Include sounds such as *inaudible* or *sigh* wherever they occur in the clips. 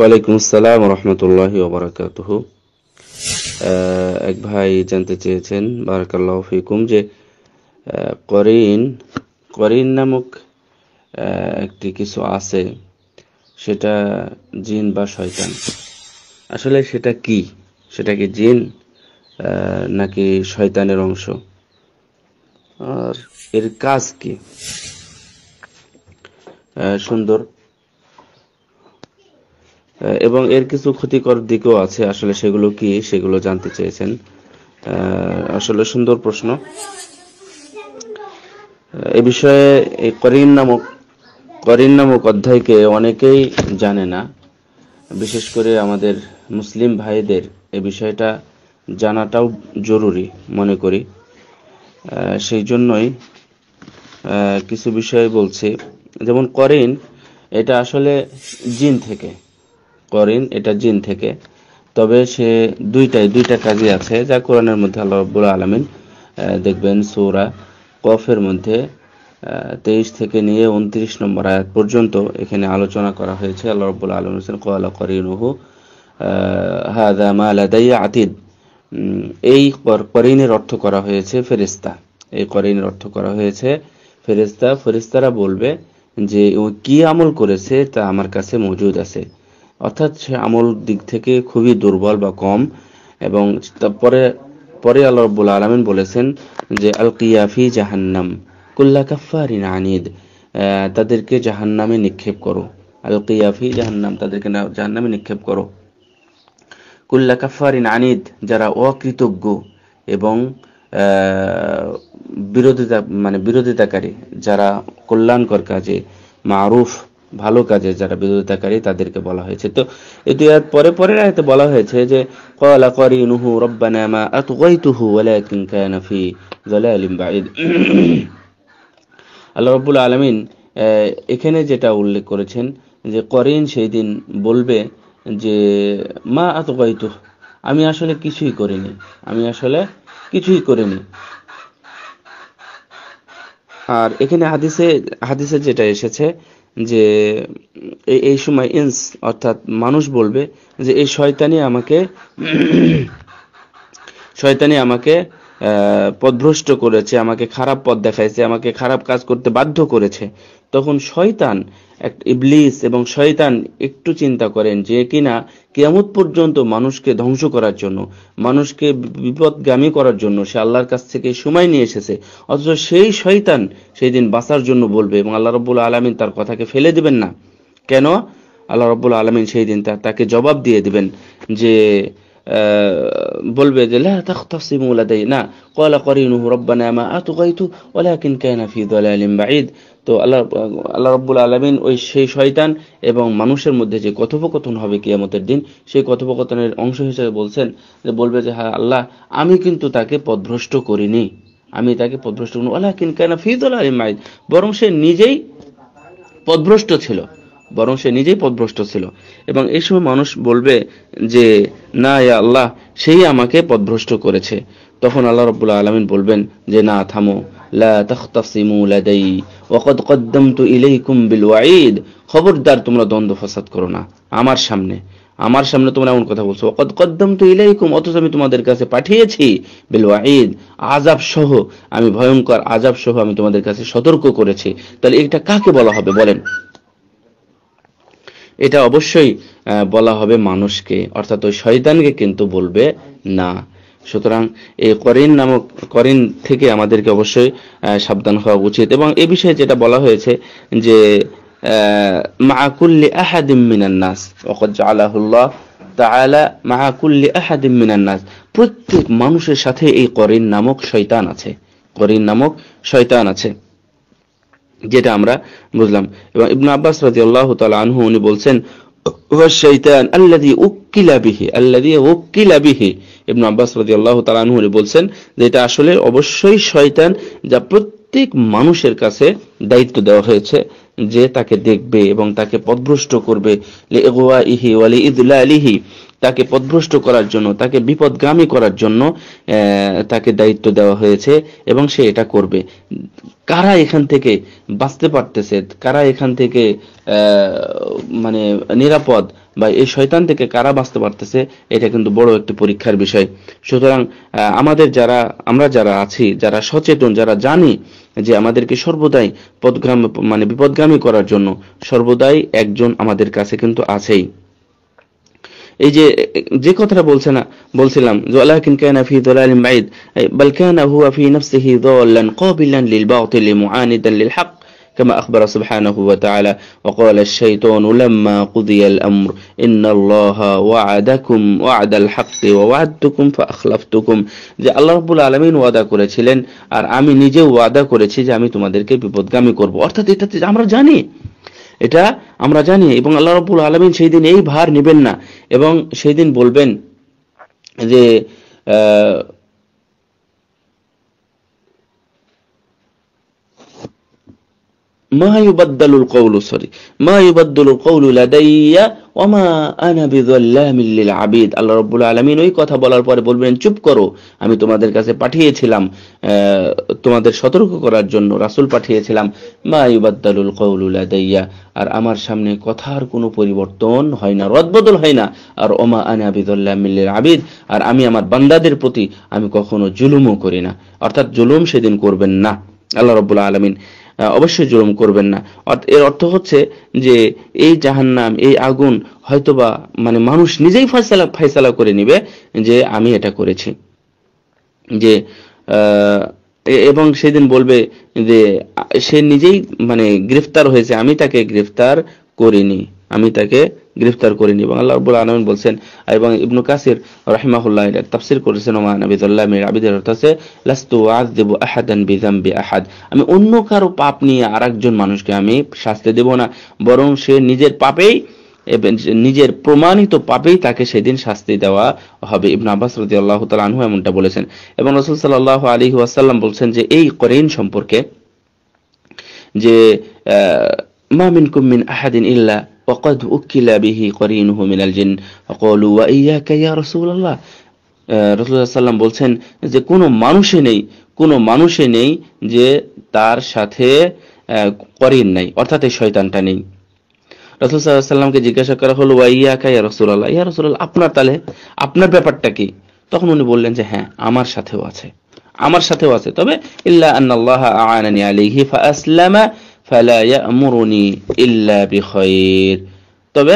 ওয়ালাইকুম আসসালাম রহমতুল্লাহ ওবরাকাত এক ভাই জানতে চেয়েছেন বারাকাল্লাহ ফিকুম যে করিন করিন নামক একটি কিছু আছে সেটা জিন বা শয়তান আসলে সেটা কি সেটা কি জিন নাকি শয়তানের অংশ আর এর কাজ কি সুন্দর এবং এর কিছু ক্ষতিকর দিকও আছে আসলে সেগুলো কি সেগুলো জানতে চেয়েছেন আসলে সুন্দর প্রশ্ন এ বিষয়ে এই করিন নামক করিন নামক অধ্যায়কে অনেকেই জানে না বিশেষ করে আমাদের মুসলিম ভাইদের এ বিষয়টা জানাটাও জরুরি মনে করি সেই জন্যই কিছু বিষয় বলছি যেমন করিন এটা আসলে জিন থেকে করেন এটা জিন থেকে তবে সে দুইটাই দুইটা কাজই আছে যা কোরআনের মধ্যে আল্লাহ রব্বুল আলমিন দেখবেন সৌরা কফের মধ্যে তেইশ থেকে নিয়ে উনত্রিশ নম্বর আয়াত পর্যন্ত এখানে আলোচনা করা হয়েছে আল্লাহ রব্বুল আলম হোসেন কোয়ালা করিনুহু মা মালাদাইয়া আতিদ এই করিনের অর্থ করা হয়েছে ফেরিস্তা এই করিনের অর্থ করা হয়েছে ফেরিস্তা ফেরিস্তারা বলবে যে ও কি আমল করেছে তা আমার কাছে মজুদ আছে অর্থাৎ সে আমল দিক থেকে খুবই দুর্বল বা কম এবং তারপরে পরে আল্লাহ রব্বুল আলমিন বলেছেন যে আল কিয়াফি জাহান্নাম কুল্লা কাফারিন আনিদ তাদেরকে জাহান্নামে নিক্ষেপ করো আল কিয়াফি জাহান্নাম তাদেরকে জাহান্নামে নিক্ষেপ করো কুল্লা কাফারিন আনিদ যারা অকৃতজ্ঞ এবং বিরোধিতা মানে বিরোধিতাকারী যারা কল্যাণকর কাজে মারুফ ভালো কাজে যারা বিরোধিতাকারী তাদেরকে বলা হয়েছে তো এটি আর পরে পরে আয়াতে বলা হয়েছে যে ক্বালা ক্বারিনুহু রাব্বানা মা আতগাইতুহু ওয়ালাকিন কানা ফি যালালিম বাঈদ *clears throat* আল্লাহ রাব্বুল আলামিন এখানে যেটা উল্লেখ করেছেন যে করিন সেই দিন বলবে যে মা আত গাইতু আমি আসলে কিছুই করিনি আমি আসলে কিছুই করিনি আর এখানে হাদিসে হাদিসে যেটা এসেছে যে এই সময় ইন্স অর্থাৎ মানুষ বলবে যে এই শয়তানি আমাকে শয়তানি আমাকে পদভ্রষ্ট করেছে আমাকে খারাপ পথ দেখাইছে আমাকে খারাপ কাজ করতে বাধ্য করেছে তখন শয়তান এক ইবলিস এবং শয়তান একটু চিন্তা করেন যে কিনা কেয়ামত পর্যন্ত মানুষকে ধ্বংস করার জন্য মানুষকে বিপদগামী করার জন্য সে আল্লাহর কাছ থেকে সময় নিয়ে এসেছে অথচ সেই শয়তান সেই দিন বাঁচার জন্য বলবে এবং আল্লাহ রব্বুল আলমিন তার কথাকে ফেলে দিবেন না কেন আল্লাহ রব্বুল আলমিন সেই দিন তাকে জবাব দিয়ে দেবেন যে বলবে যে লা তাখতাসিমু লাদাইনা ক্বালা করিনুহু রব্বানা মা আতগাইতু ওয়ালাকিন কানা ফি দালালিন বাঈদ তো আল্লাহ আল্লাহ রব্বুল আলমিন ওই সেই শয়তান এবং মানুষের মধ্যে যে কথোপকথন হবে কিয়ামতের দিন সেই কথোপকথনের অংশ হিসেবে বলছেন যে বলবে যে হ্যাঁ আল্লাহ আমি কিন্তু তাকে পদভ্রষ্ট করিনি আমি তাকে পদভ্রষ্ট করিনি আল্লাহ কিন কেন ফিদুল আলিম মাইদ বরং সে নিজেই পদভ্রষ্ট ছিল বরং সে নিজেই পদভ্রষ্ট ছিল এবং এই সময় মানুষ বলবে যে না ইয়া আল্লাহ সেই আমাকে পদভ্রষ্ট করেছে তখন আল্লাহ রব্বুল্লা আলমিন বলবেন যে না থামো খবরদার তোমরা দ্বন্দ্ব ফসাদ করো না আমার সামনে আমার সামনে তোমরা এমন কথা বলছো অকদ কদ্দম তো ইলাইকুম অথচ আমি তোমাদের কাছে পাঠিয়েছি বিলওয়াঈদ আজাব সহ আমি ভয়ঙ্কর আজাব সহ আমি তোমাদের কাছে সতর্ক করেছি তাহলে এটা কাকে বলা হবে বলেন এটা অবশ্যই বলা হবে মানুষকে অর্থাৎ ওই শয়তানকে কিন্তু বলবে না সুতরাং এই করিন নামক করিন থেকে আমাদেরকে অবশ্যই সাবধান হওয়া উচিত এবং এ বিষয়ে যেটা বলা হয়েছে যে মাহাকুল্লি আহাদিম মিনান নাস আলাহুল্লাহ তাআলা মাহাকুল্লি আহাদিম মিনান নাস প্রত্যেক মানুষের সাথে এই করিন নামক শয়তান আছে করিন নামক শয়তান আছে যেটা আমরা বুঝলাম এবং ইবন আব্বাস রাজি আল্লাহ তাল আনহু উনি বলছেন যে আসলে অবশ্যই শয়তান যা প্রত্যেক মানুষের কাছে দায়িত্ব দেওয়া হয়েছে যে তাকে দেখবে এবং তাকে পদভ্রষ্ট করবে ইহি আলিহি তাকে পদভ্রষ্ট করার জন্য তাকে বিপদগামী করার জন্য তাকে দায়িত্ব দেওয়া হয়েছে এবং সে এটা করবে কারা এখান থেকে বাঁচতে পারতেছে কারা এখান থেকে মানে নিরাপদ বা এই শয়তান থেকে কারা বাঁচতে পারতেছে এটা কিন্তু বড় একটি পরীক্ষার বিষয় সুতরাং আমাদের যারা আমরা যারা আছি যারা সচেতন যারা জানি যে আমাদেরকে সর্বদাই পদগ্রাম মানে বিপদগামী করার জন্য সর্বদাই একজন আমাদের কাছে কিন্তু আছেই এই যে যে কথাটা বলছে না বলছিলাম ওয়ালাকিন কানা ফি দালালিন বাঈদ বাল কানা হুয়া ফি নাফসিহি দালান ক্বাবিলান লিল বাতিল মুআনিদান লিল হক كما أخبر سبحانه وتعالى وقال الشيطان لما قضي الأمر إن الله وعدكم وعد الحق ووعدتكم فأخلفتكم যে আল্লাহ রব্বুল আলমিন ওয়াদা করেছিলেন আর আমি নিজেও ওয়াদা করেছি যে আমি তোমাদেরকে বিপদগামী করব অর্থাৎ এটা আমরা জানি এটা আমরা জানি এবং আল্লাহ রবুল আলমিন সেই দিন এই ভার নেবেন না এবং সেই দিন বলবেন যে চুপ করো আমি তোমাদের কাছে পাঠিয়েছিলাম তোমাদের সতর্ক করার জন্য রাসুল পাঠিয়েছিলাম মা ইউবাদ্দালুল কৌলু লাদাইয়া আর আমার সামনে কথার কোনো পরিবর্তন হয় না রদবদল হয় না আর ওমা আনাবিদুল্লাহ বিদুল্লাহিল আবিদ আর আমি আমার বান্দাদের প্রতি আমি কখনো জুলুমও করি না অর্থাৎ জুলুম সেদিন করবেন না আল্লাহ রবুল্লা আলমিন অবশ্যই জুলুম করবেন না এর অর্থ হচ্ছে যে এই নাম এই আগুন হয়তোবা মানে মানুষ নিজেই ফয়সালা ফয়সালা করে নিবে যে আমি এটা করেছি যে এবং সেদিন বলবে যে সে নিজেই মানে গ্রেফতার হয়েছে আমি তাকে গ্রেফতার করিনি আমি তাকে গ্রেফতার করেনি এবং আল্লাহ রব্বুল আলমিন বলছেন এবং ইবনু কাসির রাহিমাহুল্লাহ তাফসির করেছেন ওমা নবিদুল্লাহ মির আবিদের অর্থ আছে লাস্তু আজদেবু আহাদান বিজাম্বি আহাদ আমি অন্য কারো পাপ নিয়ে আর একজন মানুষকে আমি শাস্তি দেব না বরং সে নিজের পাপেই নিজের প্রমাণিত পাপেই তাকে সেদিন শাস্তি দেওয়া হবে ইবন আব্বাস রদি আল্লাহ তালু এমনটা বলেছেন এবং রসুল সাল্লাহ আলী ওয়াসাল্লাম বলছেন যে এই করেন সম্পর্কে যে মামিন কুমিন আহাদিন ইল্লা وقد أكل به قرينه من الجن فقالوا وإياك يا رسول الله রসুল্লাহ সাল্লাম বলছেন যে কোনো মানুষে নেই কোনো মানুষে নেই যে তার সাথে করিন নাই অর্থাৎ এই শয়তানটা নেই রসুল সাল্লাহ সাল্লামকে জিজ্ঞাসা করা হলো ওয়াইয়াকা ইয়া রসুল্লাহ ইয়া রসুল্লাহ আপনার তালে আপনার ব্যাপারটা কি তখন উনি বললেন যে হ্যাঁ আমার সাথেও আছে আমার সাথেও আছে তবে ইল্লা আন্নাল্লাহ আনানি আলিহি ফা আসলামা তবে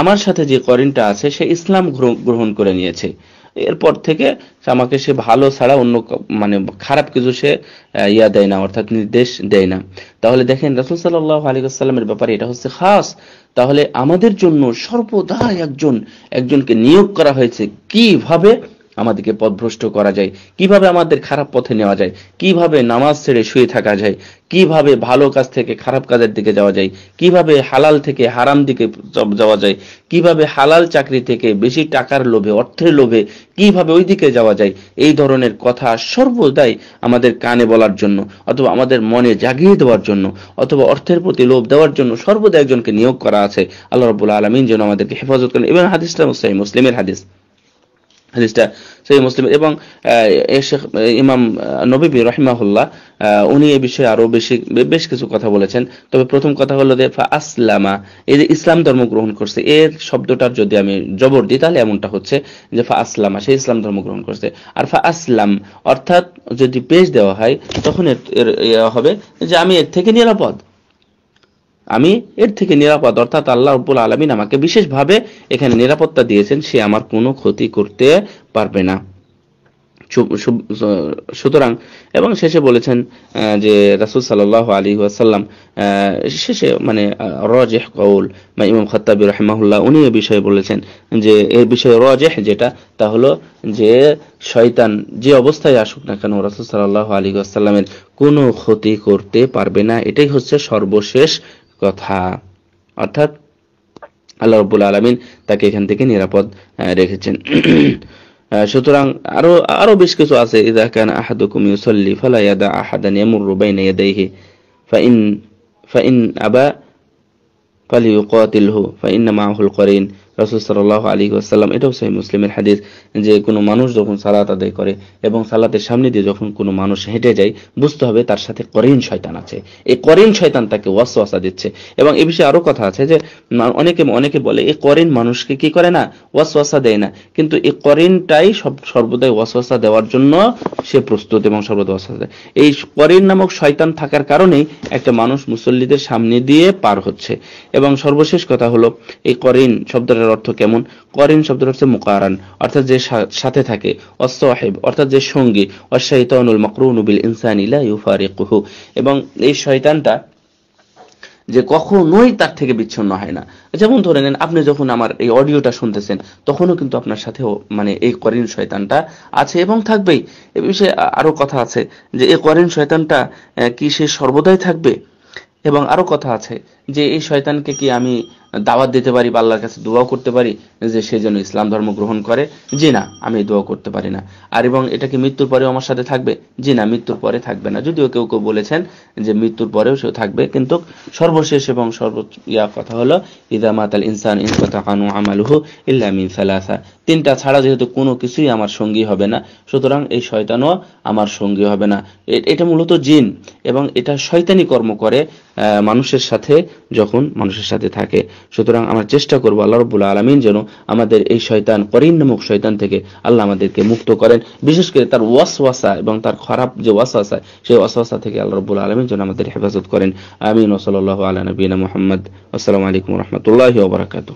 আমার সাথে যে করিনটা আছে সে ইসলাম গ্রহণ করে নিয়েছে এরপর থেকে আমাকে সে ভালো ছাড়া অন্য মানে খারাপ কিছু সে ইয়া দেয় না অর্থাৎ নির্দেশ দেয় না তাহলে দেখেন রাসুল সাল্লাহ ব্যাপারে এটা হচ্ছে খাস তাহলে আমাদের জন্য সর্বদা একজন একজনকে নিয়োগ করা হয়েছে কিভাবে আমাদেরকে পথভ্রষ্ট করা যায় কিভাবে আমাদের খারাপ পথে নেওয়া যায় কিভাবে নামাজ ছেড়ে শুয়ে থাকা যায় কিভাবে ভালো কাজ থেকে খারাপ কাজের দিকে যাওয়া যায় কিভাবে হালাল থেকে হারাম দিকে যাওয়া যায় কিভাবে হালাল চাকরি থেকে বেশি টাকার লোভে অর্থের লোভে কিভাবে ওই দিকে যাওয়া যায় এই ধরনের কথা সর্বদাই আমাদের কানে বলার জন্য অথবা আমাদের মনে জাগিয়ে দেওয়ার জন্য অথবা অর্থের প্রতি লোভ দেওয়ার জন্য সর্বদা একজনকে নিয়োগ করা আছে আল্লাহ রবুল্লা আলমিন যেন আমাদেরকে হেফাজত করেন এবং হাদিসটা মুসলিমের হাদিস হাদিসটা সেই মুসলিম এবং শেখ ইমাম নবীবী রহিমাহুল্লাহ উনি এ বিষয়ে আরও বেশি বেশ কিছু কথা বলেছেন তবে প্রথম কথা হলো যে আসলামা এই যে ইসলাম ধর্ম গ্রহণ করছে এর শব্দটার যদি আমি জবর দিই তাহলে এমনটা হচ্ছে যে ফা আসলামা সে ইসলাম ধর্ম গ্রহণ করছে আর ফা আসলাম অর্থাৎ যদি পেশ দেওয়া হয় তখন এর হবে যে আমি এর থেকে নিরাপদ আমি এর থেকে নিরাপদ অর্থাৎ আল্লাহ রব্বুল আলমিন আমাকে বিশেষভাবে এখানে নিরাপত্তা দিয়েছেন সে আমার কোনো ক্ষতি করতে পারবে না সুতরাং এবং শেষে বলেছেন যে রাসুল সাল্লাহ আলী আসাল্লাম শেষে মানে রজেহ কৌল বা ইমাম খত্তাবি রহমাহুল্লাহ উনি এ বিষয়ে বলেছেন যে এর বিষয়ে রজেহ যেটা তা হলো যে শয়তান যে অবস্থায় আসুক না কেন রাসুল সাল্লাহ আলী আসাল্লামের কোনো ক্ষতি করতে পারবে না এটাই হচ্ছে সর্বশেষ কথা অর্থাৎ আল্লাহ রব্বুল আলমিন তাকে এখান থেকে নিরাপদ রেখেছেন সুতরাং আরো আরো বেশ কিছু আছে ইদা কান আহাদুকুম ইউসাল্লি ফালা ইয়াদা আহাদান ইয়ামুরু বাইনা ইয়াদাইহি ফাইন ফাইন আবা ফালিউকাতিলহু ফাইন্না মাআহুল করিন রসুল সাল্লাহ আলী আসাল্লাম এটাও সেই মুসলিমের হাদিস যে কোনো মানুষ যখন সালাত আদায় করে এবং সালাতের সামনে দিয়ে যখন কোনো মানুষ হেঁটে যায় বুঝতে হবে তার সাথে করিন শয়তান আছে এই করিন শয়তান তাকে ওয়াসা দিচ্ছে এবং এ বিষয়ে আরও কথা আছে যে অনেকে অনেকে বলে এই করিন মানুষকে কি করে না ওয়াসা দেয় না কিন্তু এই করিনটাই সব সর্বদাই ওয়াসা দেওয়ার জন্য সে প্রস্তুত এবং সর্বদা ওয়াসা দেয় এই করিন নামক শয়তান থাকার কারণেই একটা মানুষ মুসল্লিদের সামনে দিয়ে পার হচ্ছে এবং সর্বশেষ কথা হলো এই করিন শব্দটা শব্দটার অর্থ কেমন করিন শব্দটা হচ্ছে মুকারান অর্থাৎ যে সাথে থাকে অসহেব অর্থাৎ যে সঙ্গী অশাইতানুল মকরুনুবিল ইনসানিলা ইউফারিকুহু এবং এই শয়তানটা যে কখনোই তার থেকে বিচ্ছন্ন হয় না যেমন ধরে নেন আপনি যখন আমার এই অডিওটা শুনতেছেন তখনও কিন্তু আপনার সাথেও মানে এই করিন শয়তানটা আছে এবং থাকবেই এ বিষয়ে আরো কথা আছে যে এই করিন শয়তানটা কি সে সর্বদাই থাকবে এবং আরো কথা আছে যে এই শয়তানকে কি আমি দাওয়াত দিতে পারি বা আল্লাহর কাছে দোয়াও করতে পারি যে সে যেন ইসলাম ধর্ম গ্রহণ করে জি না আমি দোয়া করতে পারি না আর এবং এটা কি মৃত্যুর পরেও আমার সাথে থাকবে জি না মৃত্যুর পরে থাকবে না যদিও কেউ কেউ বলেছেন যে মৃত্যুর পরেও সেও থাকবে কিন্তু সর্বশেষ এবং সর্ব ইয়া কথা হলো ইদামাত আল ইনসান ইনকানু আমালুহ ইল্লামিন সালাসা তিনটা ছাড়া যেহেতু কোনো কিছুই আমার সঙ্গী হবে না সুতরাং এই শয়তানও আমার সঙ্গী হবে না এটা মূলত জিন এবং এটা শয়তানি কর্ম করে মানুষের সাথে যখন মানুষের সাথে থাকে সুতরাং আমরা চেষ্টা করবো আল্লাহ রবুল্লা আলমিন যেন আমাদের এই শয়তান করিন নামক শয়তান থেকে আল্লাহ আমাদেরকে মুক্ত করেন বিশেষ করে তার ওয়াস ওয়াসা এবং তার খারাপ যে ওয়াস ওয়াসা সেই ওয়াস ওয়াসা থেকে আল্লাহ রবুল্লা আলমিন যেন আমাদের হেফাজত করেন আমিন ওসল আল্লাহ আলা মোহাম্মদ আসসালামু আলাইকুম রহমতুল্লাহ ওবরাকাতু